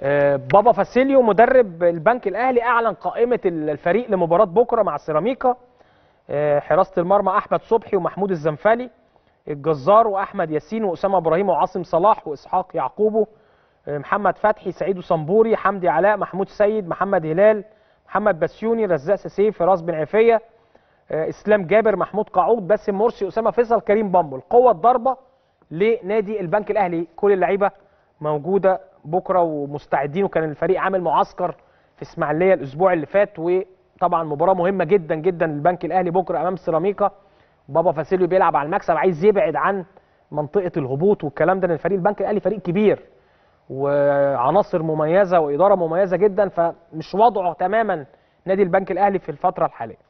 آه، بابا فاسيليو مدرب البنك الاهلي اعلن قائمه الفريق لمباراه بكره مع سيراميكا آه، حراسه المرمى احمد صبحي ومحمود الزنفالي الجزار واحمد ياسين واسامه ابراهيم وعاصم صلاح واسحاق يعقوبه آه، محمد فتحي سعيد صنبوري حمدي علاء محمود سيد محمد هلال محمد بسيوني رزاق سيف فراس بن عفيه اسلام جابر محمود قعود باسم مرسي اسامه فيصل كريم بامبو القوه الضربه لنادي البنك الاهلي كل اللعيبه موجوده بكره ومستعدين وكان الفريق عامل معسكر في اسماعيليه الاسبوع اللي فات وطبعا مباراه مهمه جدا جدا للبنك الاهلي بكره امام سيراميكا بابا فاسيليو بيلعب على المكسب عايز يبعد عن منطقه الهبوط والكلام ده لان الفريق البنك الاهلي فريق كبير وعناصر مميزه واداره مميزه جدا فمش وضعه تماما نادي البنك الاهلي في الفتره الحاليه